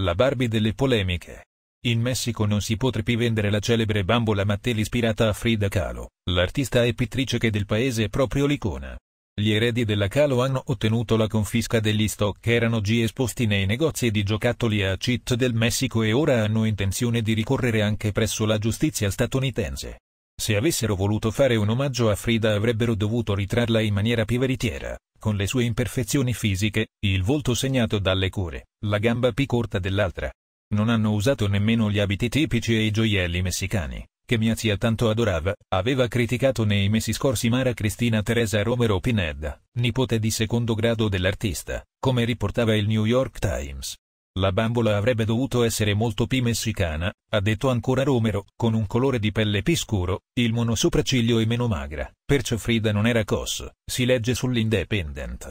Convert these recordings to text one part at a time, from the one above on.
La Barbie delle polemiche. In Messico non si potrà più vendere la celebre bambola Mattel ispirata a Frida Kahlo, l'artista e pittrice che del paese è proprio l'icona. Gli eredi della Kahlo hanno ottenuto la confisca degli stock che erano già esposti nei negozi di giocattoli a Cheat del Messico e ora hanno intenzione di ricorrere anche presso la giustizia statunitense. Se avessero voluto fare un omaggio a Frida avrebbero dovuto ritrarla in maniera più veritiera, con le sue imperfezioni fisiche, il volto segnato dalle cure, la gamba più corta dell'altra. Non hanno usato nemmeno gli abiti tipici e i gioielli messicani, che mia zia tanto adorava, aveva criticato nei mesi scorsi Mara Cristina Teresa Romero Pineda, nipote di secondo grado dell'artista, come riportava il New York Times. La bambola avrebbe dovuto essere molto più messicana, ha detto ancora Romero, con un colore di pelle più scuro, il monosopracciglio è meno magra, perciò Frida non era cos, si legge sull'Independent.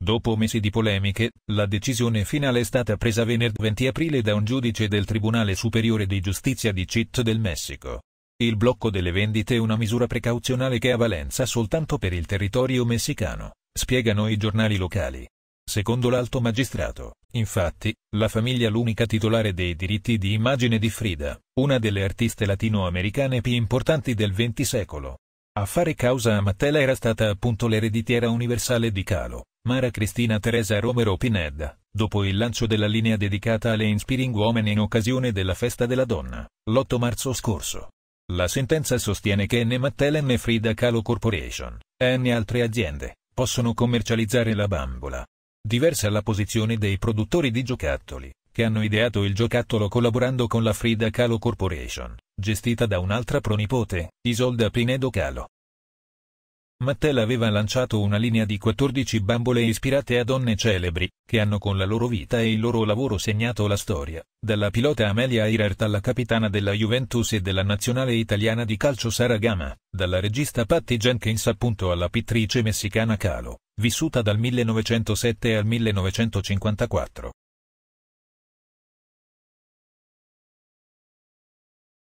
Dopo mesi di polemiche, la decisione finale è stata presa venerdì 20 aprile da un giudice del Tribunale Superiore di Giustizia di CIT del Messico. Il blocco delle vendite è una misura precauzionale che ha valenza soltanto per il territorio messicano, spiegano i giornali locali. Secondo l'alto magistrato, infatti, la famiglia è l'unica titolare dei diritti di immagine di Frida, una delle artiste latinoamericane più importanti del XX secolo. A fare causa a Mattela era stata appunto l'ereditiera universale di Calo, Mara Cristina Teresa Romero Pineda, dopo il lancio della linea dedicata alle Inspiring Women in occasione della Festa della Donna, l'8 marzo scorso. La sentenza sostiene che né Mattela né Frida Calo Corporation, né altre aziende, possono commercializzare la bambola, diversa la posizione dei produttori di giocattoli, che hanno ideato il giocattolo collaborando con la Frida Kahlo Corporation, gestita da un'altra pronipote, Isolda Pinedo Kahlo. Mattel aveva lanciato una linea di 14 bambole ispirate a donne celebri, che hanno con la loro vita e il loro lavoro segnato la storia, dalla pilota Amelia Earhart alla capitana della Juventus e della nazionale italiana di calcio Sara Gama, dalla regista Patti Jenkins appunto alla pittrice messicana Calo, vissuta dal 1907 al 1954.